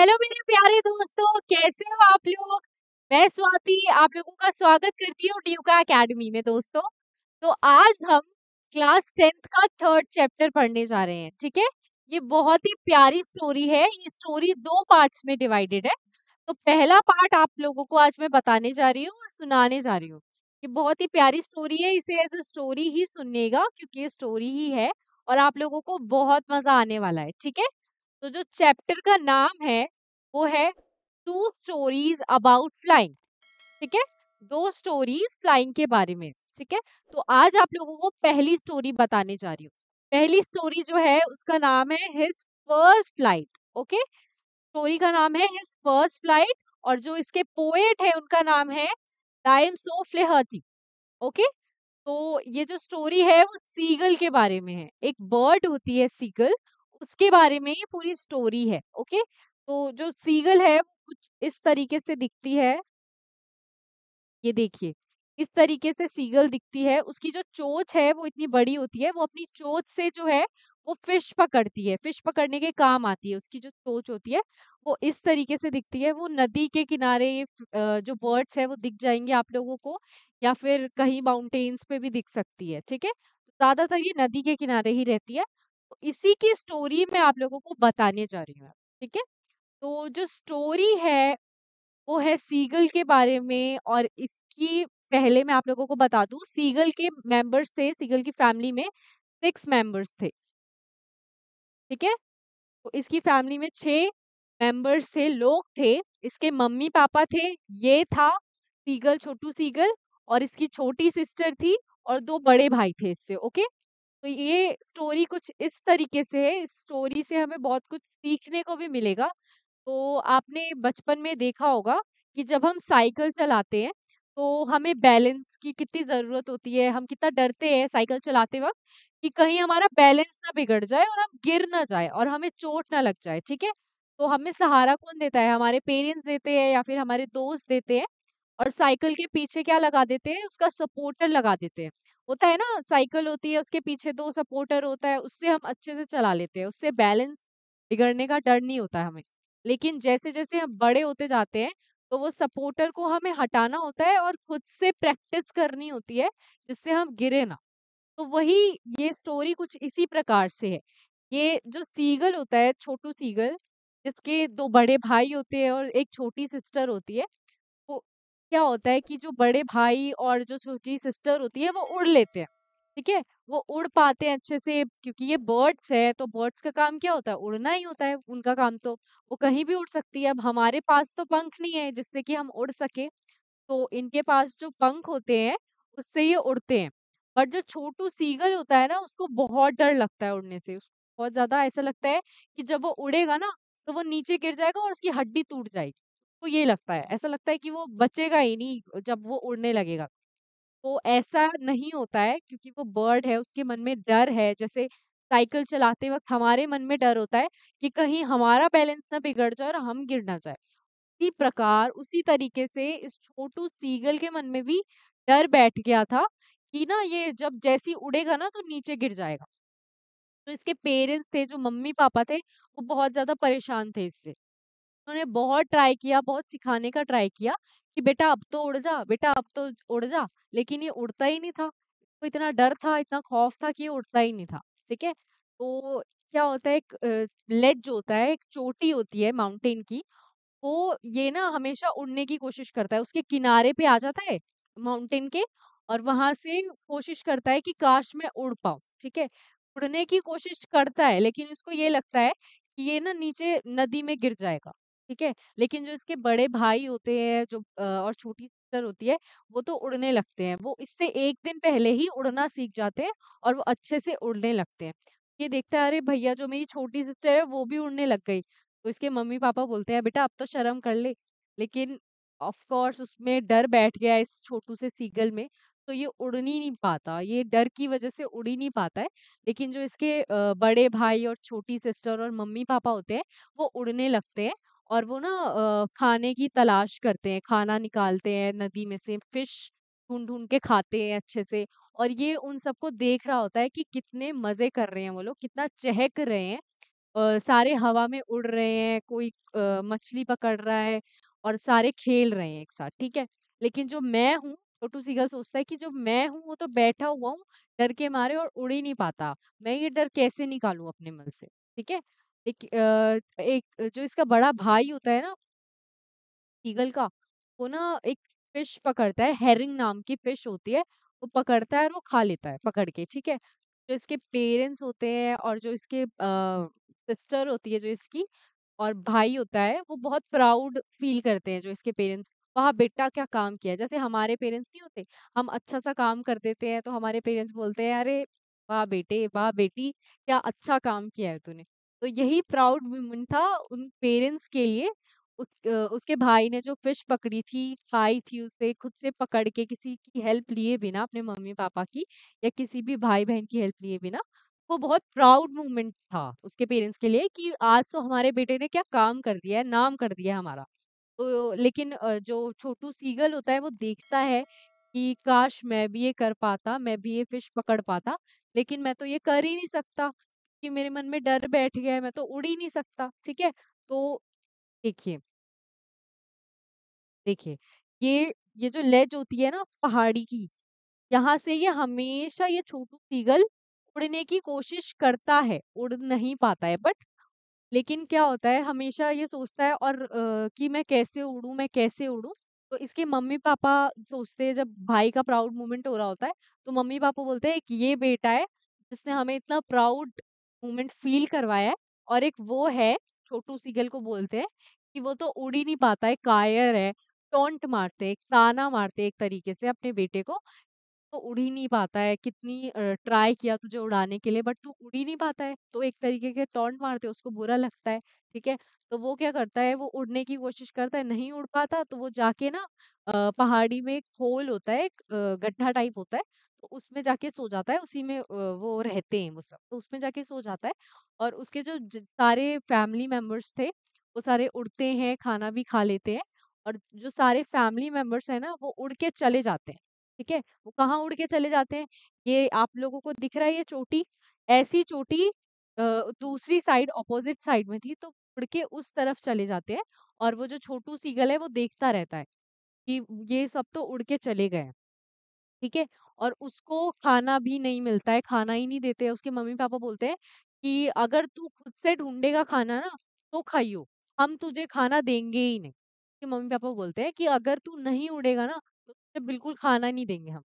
Hello मेरे प्यारे दोस्तों कैसे हो आप लोग मैं स्वाति आप लोगों का स्वागत करती हूँ ड्यूका एकेडमी में दोस्तों तो आज हम क्लास टेंथ का थर्ड चैप्टर पढ़ने जा रहे हैं ठीक है ये बहुत ही प्यारी स्टोरी है ये स्टोरी दो पार्ट्स में डिवाइडेड है तो पहला पार्ट आप लोगों को आज मैं बताने जा रही हूँ और सुनाने जा रही हूँ ये बहुत ही प्यारी स्टोरी है इसे एज ए स्टोरी ही सुननेगा क्योंकि ये स्टोरी ही है और आप लोगों को बहुत मजा आने वाला है ठीक है तो जो चैप्टर का नाम है वो है टू स्टोरीज अबाउट फ्लाइंग ठीक है दो स्टोरीज फ्लाइंग के बारे में ठीक है तो आज आप लोगों को पहली स्टोरी बताने जा रही हूँ पहली स्टोरी जो है उसका नाम है his first flight okay story का नाम है हिज फर्स्ट फ्लाइट और जो इसके पोएट है उनका नाम है दाइम सो फ्लेहर्टी ओके तो ये जो स्टोरी है वो सीगल के बारे में है एक बर्ड होती है सीगल उसके बारे में ये पूरी स्टोरी है ओके तो जो सीगल है वो कुछ इस तरीके से दिखती है ये देखिए इस तरीके से सीगल दिखती है उसकी जो चोच है वो इतनी बड़ी होती है वो अपनी चोच से जो है वो फिश पकड़ती है फिश पकड़ने के काम आती है उसकी जो चोच होती है वो इस तरीके से दिखती है वो नदी के किनारे जो बर्ड्स है वो दिख जाएंगे आप लोगों को या फिर कहीं माउंटेन्स पे भी दिख सकती है ठीक है ज्यादातर ये नदी के किनारे ही रहती है इसी की स्टोरी मैं आप लोगों को बताने जा रही हूँ ठीक है तो जो स्टोरी है वो है सीगल के बारे में और इसकी पहले मैं आप लोगों को बता दूं सीगल के मेंबर्स थे सीगल की फैमिली में सिक्स मेंबर्स थे ठीक है तो इसकी फैमिली में छह मेंबर्स थे लोग थे इसके मम्मी पापा थे ये था सीगल छोटू सीगल और इसकी छोटी सिस्टर थी और दो बड़े भाई थे इससे ओके तो ये स्टोरी कुछ इस तरीके से है, इस स्टोरी से हमें बहुत कुछ सीखने को भी मिलेगा। तो आपने बचपन में देखा होगा कि जब हम साइकिल चलाते हैं, तो हमें बैलेंस की कितनी ज़रूरत होती है, हम कितना डरते हैं साइकिल चलाते वक़्त कि कहीं हमारा बैलेंस ना बिगड़ जाए और हम गिर ना जाए और हमें चोट ना लग जाए, ठीक है? तो हमें सहारा कौन देता है? हमारे पेरेंट्स देते हैं या फिर हमारे दोस्त देते हैं। और साइकिल के पीछे क्या लगा देते हैं उसका सपोर्टर लगा देते हैं होता है ना साइकिल होती है उसके पीछे दो सपोर्टर होता है उससे हम अच्छे से चला लेते हैं उससे बैलेंस बिगड़ने का डर नहीं होता है हमें लेकिन जैसे जैसे हम बड़े होते जाते हैं तो वो सपोर्टर को हमें हटाना होता है और खुद से प्रैक्टिस करनी होती है जिससे हम गिरे ना तो वही ये स्टोरी कुछ इसी प्रकार से है ये जो सीगल होता है छोटू सीगल जिसके दो बड़े भाई होते हैं और एक छोटी सिस्टर होती है क्या होता है कि जो बड़े भाई और जो छोटी सिस्टर होती है वो उड़ लेते हैं ठीक है वो उड़ पाते हैं अच्छे से क्योंकि ये बर्ड्स है तो बर्ड्स का काम क्या होता है उड़ना ही होता है उनका काम तो वो कहीं भी उड़ सकती है अब हमारे पास तो पंख नहीं है जिससे कि हम उड़ सके तो इनके पास जो पंख होते हैं उससे ये उड़ते हैं बट जो छोटू सीगल होता है ना उसको बहुत डर लगता है उड़ने से उसको बहुत ज्यादा ऐसा लगता है कि जब वो उड़ेगा ना तो वो नीचे गिर जाएगा और उसकी हड्डी टूट जाएगी ये लगता है, ऐसा लगता है कि वो बचेगा ही नहीं जब वो उड़ने लगेगा। तो ऐसा नहीं होता है क्योंकि वो बर्ड है, उसके मन में डर है, जैसे साइकिल चलाते वक़्त हमारे मन में डर होता है कि कहीं हमारा बैलेंस ना बिगड़ जाए और हम गिर ना जाए इसी प्रकार, उसी तरीके से इस छोटू सीगल के मन में भी डर बैठ गया था कि ना ये जब जैसी उड़ेगा ना तो नीचे गिर जाएगा। तो इसके पेरेंट्स थे जो मम्मी-पापा थे, वो बहुत ज़्यादा परेशान थे इससे। उन्होंने बहुत ट्राई किया, बहुत सिखाने का ट्राई किया कि बेटा अब तो उड़ जा, बेटा अब तो उड़ जा, लेकिन ये उड़ता ही नहीं था। तो इतना डर था, इतना खौफ था कि ये उड़ता ही नहीं था, ठीक है? तो क्या होता है एक लेज जो होता है, एक चोटी होती है माउंटेन की, वो ये ना हमेशा उड़ने की कोशिश करता है, उसके किनारे पे आ जाता है माउंटेन के और वहां से कोशिश करता है कि काश मैं उड़ पाऊँ, ठीक है? उड़ने की कोशिश करता है लेकिन उसको ये लगता है कि ये ना नीचे नदी में गिर जाएगा। ठीक है? लेकिन जो इसके बड़े भाई होते हैं जो और छोटी सिस्टर होती है, वो तो उड़ने लगते हैं। वो इससे एक दिन पहले ही उड़ना सीख जाते हैं और वो अच्छे से उड़ने लगते हैं। ये देखता हैं अरे भैया जो मेरी छोटी सिस्टर है वो भी उड़ने लग गई। तो इसके मम्मी-पापा बोलते हैं बेटा अब तो शर्म कर ले। लेकिन ऑफकोर्स उसमें डर बैठ गया इस छोटू से सीगल में, तो ये उड़ ही नहीं पाता। ये डर की वजह से उड़ ही नहीं पाता है। लेकिन जो इसके बड़े भाई और छोटी सिस्टर और मम्मी-पापा होते हैं, वो उड़ने लगते हैं और वो ना खाने की तलाश करते हैं, खाना निकालते हैं नदी में से, फिश ढूँढ ढूंढ के खाते हैं अच्छे से और ये उन सबको देख रहा होता है कि कितने मज़े कर रहे हैं वो लोग, कितना चहक रहे हैं। सारे हवा में उड़ रहे हैं, कोई मछली पकड़ रहा है और सारे खेल रहे हैं एक साथ, ठीक है? लेकिन जो मैं हूँ, छोटू सीगल सोचता है कि जो मैं हूँ, वो तो बैठा हुआ हूँ, डर के मारे और उड़ ही नहीं पाता। मैं ये डर कैसे निकालू अपने मन से, ठीक है? एक एक जो इसका बड़ा भाई होता है ना ईगल का, वो ना एक फिश पकड़ता है, हेरिंग नाम की फिश होती है, वो पकड़ता है और वो खा लेता है पकड़ के, ठीक है? जो इसके पेरेंट्स होते हैं और जो इसके सिस्टर होती है जो इसकी और भाई होता है, वो बहुत प्राउड फील करते हैं जो इसके पेरेंट्स, वहाँ बेटा क्या काम किया है। जैसे हमारे पेरेंट्स नहीं होते, हम अच्छा-सा काम कर देते हैं तो हमारे पेरेंट्स बोलते हैं, "अरे, वाह बेटे, वाह बेटी, क्या अच्छा काम किया है तूने।" तो यही प्राउड मोमेंट था उन पेरेंट्स के लिए उस, उसके भाई ने जो फिश पकड़ी थी खाई थी उसे खुद से पकड़ के किसी की हेल्प लिए बिना अपने मम्मी पापा की या किसी भी भाई बहन की हेल्प लिए बिना वो बहुत प्राउड मोमेंट था उसके पेरेंट्स के लिए कि आज तो हमारे बेटे ने क्या काम कर दिया है नाम कर दिया है हमारा तो लेकिन जो छोटू सीगल होता है वो देखता है कि काश मैं भी ये कर पाता मैं भी ये फिश पकड़ पाता लेकिन मैं तो ये कर ही नहीं सकता कि मेरे मन में डर बैठ गया है मैं तो उड़ ही नहीं सकता ठीक है तो देखिए देखिए ये ये जो लेज होती है ना पहाड़ी की यहाँ से ये हमेशा ये छोटू सीगल उड़ने की कोशिश करता है उड़ नहीं पाता है बट लेकिन क्या होता है हमेशा ये सोचता है और अ, कि मैं कैसे उड़ू मैं कैसे उड़ू तो इसके मम्मी पापा सोचते हैं जब भाई का प्राउड मोमेंट हो रहा होता है तो मम्मी पापा बोलते हैं कि ये बेटा है जिसने हमें इतना प्राउड मूवमेंट फील करवाया और एक वो है छोटू सीगल को बोलते हैं कि वो तो उड़ ही नहीं पाता है कायर है टोंट मारते एक ताना मारते एक तरीके से अपने बेटे को तो उड़ ही नहीं पाता है कितनी ट्राई किया तुझे उड़ाने के लिए बट तू उड़ ही नहीं पाता है तो एक तरीके के टोंट मारते उसको बुरा लगता है ठीक है तो वो क्या करता है वो उड़ने की कोशिश करता है नहीं उड़ पाता तो वो जाके ना पहाड़ी में एक होल होता है एक गड्ढा टाइप होता है तो उसमें जाके सो जाता है उसी में वो रहते हैं वो सब तो उसमें जाके सो जाता है और उसके जो सारे फैमिली मेम्बर्स थे वो सारे उड़ते हैं खाना भी खा लेते हैं और जो सारे फैमिली मेम्बर्स हैं ना वो उड़ के चले जाते हैं ठीक है वो कहाँ उड़ के चले जाते हैं ये आप लोगों को दिख रहा है ये चोटी ऐसी चोटी दूसरी साइड ऑपोजिट साइड में थी तो उड़ के उस तरफ चले जाते हैं और वो जो छोटू सीगल है वो देखता रहता है कि ये सब तो उड़ के चले गए ठीक है? और उसको खाना भी नहीं मिलता है, खाना ही नहीं देते उसके मम्मी-पापा बोलते हैं कि अगर तू खुद से ढूंढेगा खाना ना, तो खाइयो, हम तुझे खाना देंगे ही नहीं। उसके मम्मी-पापा बोलते हैं कि अगर तू नहीं उड़ेगा ना, तो तुझे बिल्कुल खाना नहीं देंगे हम।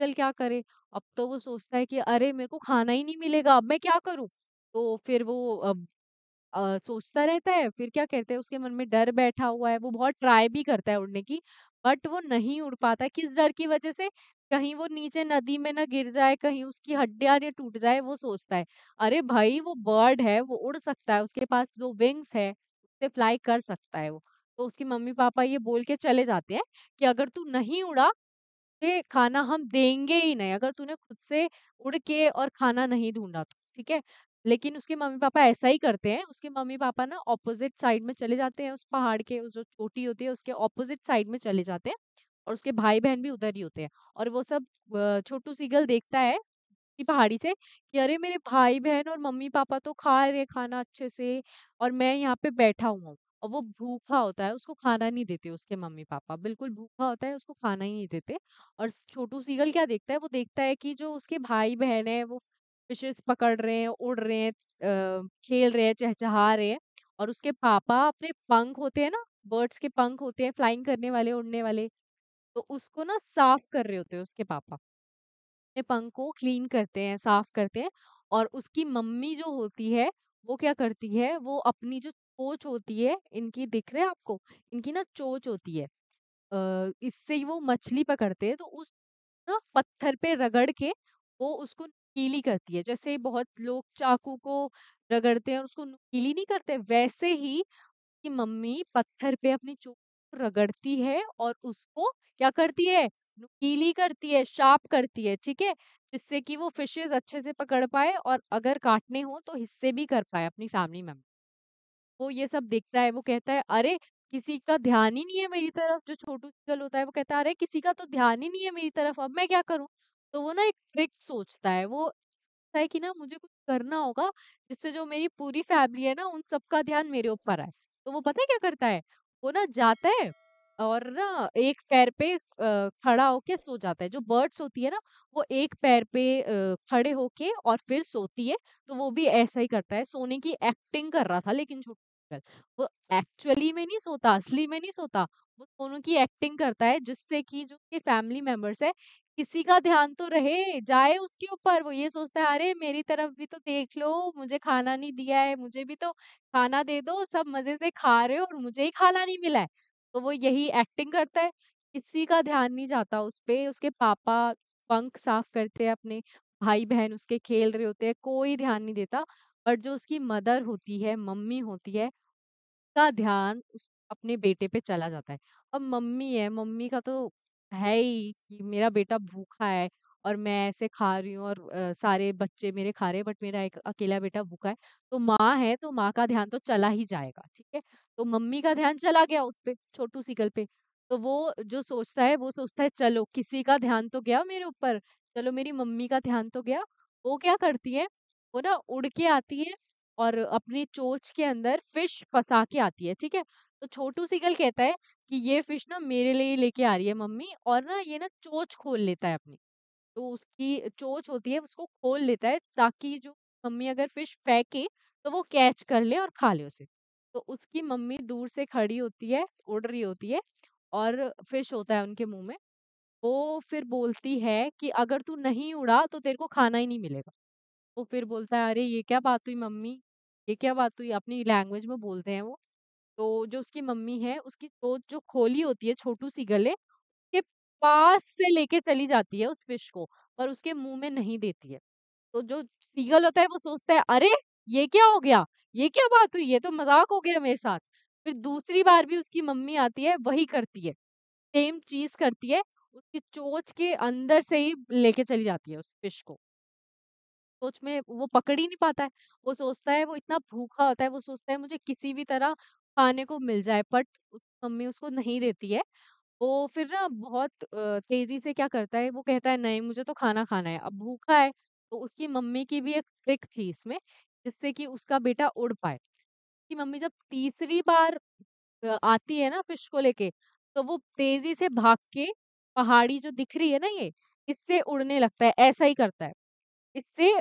चल क्या करे? अब तो वो सोचता है कि अरे! मेरे को खाना ही नहीं मिलेगा, अब मैं क्या करूँ? तो फिर वो अब आ, सोचता रहता है, फिर क्या कहते हैं उसके मन में डर बैठा हुआ है, वो बहुत ट्राई भी करता है उड़ने की बट वो नहीं उड़ पाता किस डर की वजह से? कहीं वो नीचे नदी में ना गिर जाए, कहीं उसकी हड्डियाँ ना टूट जाए, वो सोचता है। अरे भाई, वो बर्ड है, वो उड़ सकता है, उसके पास जो विंग्स है, उससे फ्लाई कर सकता है वो। तो उसकी मम्मी-पापा ये बोल के चले जाते हैं कि अगर तू नहीं उड़ा, तो खाना हम देंगे ही नहीं, अगर तूने खुद से उड़ के और खाना नहीं ढूंढा तो, ठीक है? लेकिन उसके मम्मी-पापा ऐसा ही करते हैं, उसके मम्मी-पापा ना ऑपोज़िट साइड में चले जाते हैं उस पहाड़ के उस जो चोटी होती है उसके ऑपोज़िट साइड में चले जाते हैं और उसके भाई-बहन भी उधर ही होते हैं और वो सब छोटू सीगल देखता है कि पहाड़ी से कि अरे मेरे भाई-बहन और मम्मी-पापा तो खा रहे खाना अच्छे से और मैं यहाँ पे बैठा हुआ हूँ। और वो भूखा होता है, उसको खाना नहीं देते उसके मम्मी-पापा, बिल्कुल भूखा होता है उसको खाना ही नहीं देते और छोटू सीगल क्या देखता है, वो देखता है कि जो उसके भाई-बहन है वो फिशेस पकड़ रहे हैं उड़ रहे हैं खेल रहे हैं चहचहा रहे हैं और उसके पापा अपने पंख होते हैं ना बर्ड्स के पंख होते हैं फ्लाइंग करने वाले उड़ने वाले तो उसको ना साफ कर रहे होते हैं उसके पापा अपने पंख को क्लीन करते हैं साफ करते हैं और उसकी मम्मी जो होती है वो क्या करती है वो अपनी जो चोच होती है इनकी दिख रहे हैं आपको इनकी ना चोच होती है इससे ही वो मछली पकड़ते हैं तो उस ना पत्थर पे रगड़ के वो उसको नुकीली करती है जैसे बहुत लोग चाकू को रगड़ते हैं और उसको नुकीली नहीं करते वैसे ही उसकी मम्मी पत्थर पे अपनी चोट रगड़ती है और उसको क्या करती है नुकीली करती है शार्प करती है ठीक है जिससे कि वो फिशेज अच्छे से पकड़ पाए और अगर काटने हो तो हिस्से भी कर पाए अपनी फैमिली में वो ये सब देखता है वो कहता है अरे किसी का ध्यान ही नहीं है मेरी तरफ जो छोटू सिगल होता है वो कहता है अरे किसी का तो ध्यान ही नहीं है मेरी तरफ अब मैं क्या करूं तो वो ना एक फिक्स सोचता है, वो सोचता है कि ना मुझे कुछ करना होगा, जिससे जो मेरी पूरी फैमिली है ना उन सबका ध्यान मेरे ऊपर आए। तो वो पता है क्या करता है? वो ना जाता है और ना एक पैर पे खड़ा होके सो जाता है। जो बर्ड्स होती है ना, वो एक पैर पे खड़े होके और फिर सोती है, तो वो भी ऐसा ही करता है। सोने की एक्टिंग कर रहा था लेकिन झूठ वो एक्चुअली में नहीं सोता, असली में नहीं सोता। वो सोनू की एक्टिंग करता है जिससे कि जो उसके फैमिली मेंबर्स है किसी का ध्यान तो रहे, जाए उसके ऊपर वो ये सोचता है अरे मेरी तरफ भी तो देख लो, मुझे खाना नहीं दिया है, मुझे भी तो खाना दे दो, सब मज़े से खा रहे हो और मुझे ही खाना नहीं मिला है। तो वो यही एक्टिंग करता है, किसी का ध्यान नहीं जाता उस पर उसके पापा पंख साफ करते हैं अपने, भाई-बहन उसके खेल रहे होते हैं, कोई ध्यान नहीं देता। बट जो उसकी मदर होती है, मम्मी होती है, उसका ध्यान उस अपने बेटे पे चला जाता है। अब मम्मी है, मम्मी का तो है ही कि मेरा बेटा भूखा है और मैं ऐसे खा रही हूँ और सारे बच्चे मेरे खा रहे हैं बट मेरा एक अकेला बेटा भूखा है। तो माँ है तो माँ का ध्यान तो चला ही जाएगा, ठीक है? तो मम्मी का ध्यान चला गया उस पर छोटू सिकल पे। तो वो जो सोचता है वो सोचता है चलो किसी का ध्यान तो गया मेरे ऊपर, चलो मेरी मम्मी का ध्यान तो गया। वो क्या करती है, वो ना उड़ के आती है और अपनी चोच के अंदर फिश फंसा के आती है, ठीक है? तो छोटू सीगल कहता है कि ये फिश ना मेरे लिए लेके आ रही है मम्मी और ना ये ना चोच खोल लेता है अपनी तो उसकी चोच होती है उसको खोल लेता है ताकि जो मम्मी अगर फिश फेंके तो वो कैच कर ले और खा ले उसे तो उसकी मम्मी दूर से खड़ी होती है उड़ रही होती है और फिश होता है उनके मुंह में वो फिर बोलती है कि अगर तू नहीं उड़ा तो तेरे को खाना ही नहीं मिलेगा वो फिर बोलता है अरे ये क्या बात हुई मम्मी ये क्या बात हुई अपनी लैंग्वेज में बोलते हैं वो तो जो उसकी मम्मी है, उसकी चोंच जो खोली होती है छोटू सी गले, के पास से लेके चली जाती है उस फिश को पर उसके मुंह में नहीं देती है। तो जो सीगल होता है वो सोचता है, "अरे! ये क्या हो गया? ये क्या बात हुई? ये तो मज़ाक हो गया मेरे साथ।" फिर दूसरी बार भी उसकी मम्मी आती है, वही करती है। सेम चीज़ करती है, उसकी चोच के अंदर से ही लेके चली जाती है उस फिश को। सोच में वो पकड़ ही नहीं पाता है। वो सोचता है वो इतना भूखा होता है, वो सोचता है मुझे किसी भी तरह खाने को मिल जाए बट उसकी मम्मी उसको नहीं देती है। वो फिर ना बहुत तेज़ी से क्या करता है वो कहता है नहीं मुझे तो खाना खाना है। अब भूखा है तो उसकी मम्मी की भी एक ट्रिक थी इसमें जिससे कि उसका बेटा उड़ पाए। कि मम्मी जब तीसरी बार आती है ना फिश को लेके तो वो तेज़ी से भाग के पहाड़ी जो दिख रही है ना ये इससे उड़ने लगता है, ऐसा ही करता है। इससे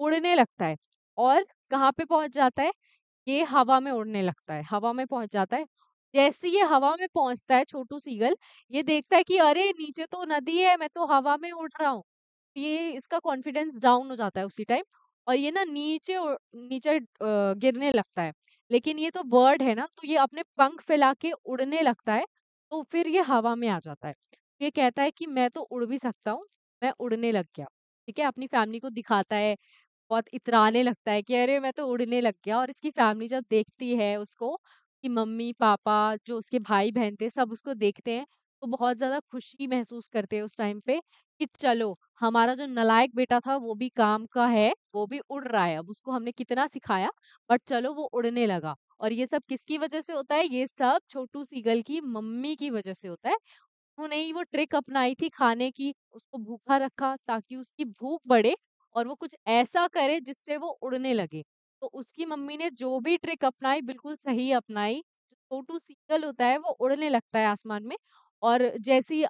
उड़ने लगता है और कहाँ पे पहुंच जाता है? ये हवा में उड़ने लगता है, हवा में पहुंच जाता है। जैसे ये हवा में पहुंचता है छोटू सीगल, ये देखता है कि अरे! नीचे तो नदी है, मैं तो हवा में उड़ रहा हूँ। ये इसका कॉन्फिडेंस डाउन हो जाता है उसी टाइम और ये ना नीचे नीचे गिरने लगता है। लेकिन ये तो बर्ड है ना, तो ये अपने पंख फैला के उड़ने लगता है, तो फिर ये हवा में आ जाता है। ये कहता है कि मैं तो उड़ भी सकता हूँ, मैं उड़ने लग गया। ठीक है, अपनी फैमिली को दिखाता है बहुत इतराने लगता है कि अरे मैं तो उड़ने लग गया और इसकी फैमिली जब देखती है उसको कि मम्मी पापा जो उसके भाई बहन थे सब उसको देखते हैं तो बहुत ज़्यादा खुशी महसूस करते हैं उस टाइम पे कि चलो हमारा जो नलायक बेटा था वो भी काम का है वो भी उड़ रहा है अब उसको हमने कितना सिखाया बट चलो वो उड़ने लगा और ये सब किसकी वजह से होता है ये सब छोटू सीगल की मम्मी की वजह से होता है उन्होंने ही वो ट्रिक अपनाई थी खाने की उसको भूखा रखा ताकि उसकी भूख बढ़े और वो कुछ ऐसा करे जिससे वो उड़ने लगे। तो उसकी मम्मी ने जो भी ट्रिक अपनाई बिल्कुल सही अपनाई। छोटू सीगल होता है वो उड़ने लगता है आसमान में और जैसे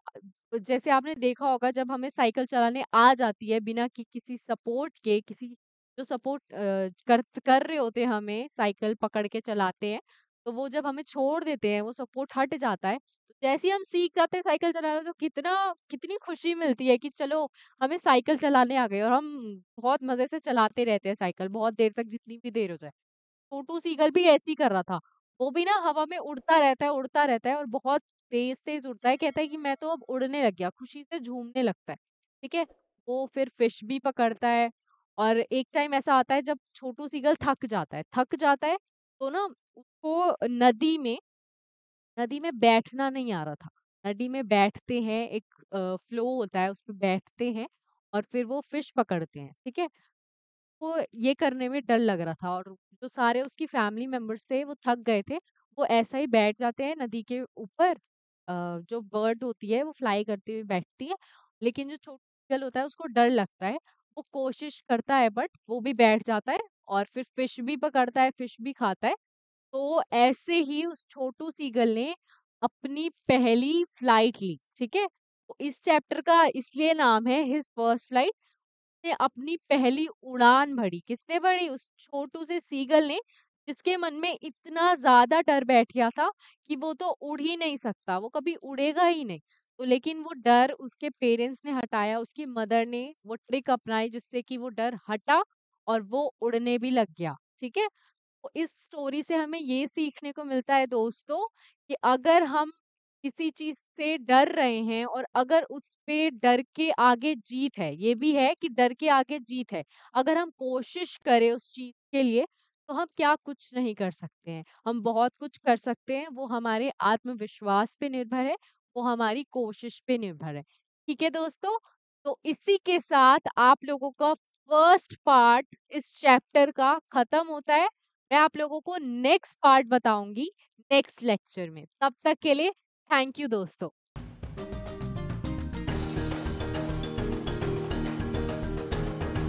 जैसे आपने देखा होगा जब हमें साइकिल चलाने आ जाती है बिना कि किसी सपोर्ट के किसी जो सपोर्ट कर कर रहे होते हैं हमें साइकिल पकड़ के चलाते हैं, तो वो जब हमें छोड़ देते हैं वो सपोर्ट हट जाता है। जैसे ही हम सीख जाते हैं साइकिल चलाना तो कितना कितनी खुशी मिलती है कि चलो हमें साइकिल चलाने आ गए और हम बहुत मजे से चलाते रहते हैं साइकिल बहुत देर तक जितनी भी देर हो जाए छोटू सीगल भी ऐसे ही कर रहा था वो भी ना हवा में उड़ता रहता है उड़ता रहता है और बहुत तेज तेज उड़ता है कहता है कि मैं तो अब उड़ने लग गया खुशी से झूमने लगता है ठीक है वो फिर फिश भी पकड़ता है और एक टाइम ऐसा आता है जब छोटू सीगल थक जाता है थक जाता है तो ना उसको नदी में नदी में बैठना नहीं आ रहा था। नदी में बैठते हैं, एक फ़्लो होता है, उसमें बैठते हैं और फिर वो फ़िश पकड़ते हैं, ठीक है? वो तो ये करने में डर लग रहा था और जो सारे उसकी फ़ैमिली मेम्बर्स थे, वो थक गए थे। वो ऐसा ही बैठ जाते हैं नदी के ऊपर जो बर्ड होती है, वो फ्लाई करती हुई बैठती है, लेकिन जो छोटा जल होता है, उसको डर लगता है। वो कोशिश करता है बट वो भी बैठ जाता है और फिर फ़िश भी पकड़ता है, फ़िश भी खाता है। तो ऐसे ही उस छोटू सीगल ने अपनी पहली फ्लाइट ली ठीक है तो इस चैप्टर का इसलिए नाम है हिज फर्स्ट फ्लाइट ने अपनी पहली उड़ान भरी किसने भरी उस छोटू से सीगल ने जिसके मन में इतना ज्यादा डर बैठ गया था कि वो तो उड़ ही नहीं सकता वो कभी उड़ेगा ही नहीं तो लेकिन वो डर उसके पेरेंट्स ने हटाया उसकी मदर ने वो ट्रिक अपनाई जिससे कि वो डर हटा और वो उड़ने भी लग गया ठीक है तो इस स्टोरी से हमें ये सीखने को मिलता है दोस्तों कि अगर हम किसी चीज से डर रहे हैं और अगर उस पे डर के आगे जीत है ये भी है कि डर के आगे जीत है अगर हम कोशिश करें उस चीज के लिए तो हम क्या कुछ नहीं कर सकते हैं हम बहुत कुछ कर सकते हैं वो हमारे आत्मविश्वास पे निर्भर है वो हमारी कोशिश पे निर्भर है ठीक है दोस्तों तो इसी के साथ आप लोगों का फर्स्ट पार्ट इस चैप्टर का खत्म होता है मैं आप लोगों को नेक्स्ट पार्ट बताऊंगी नेक्स्ट लेक्चर में तब तक के लिए थैंक यू दोस्तों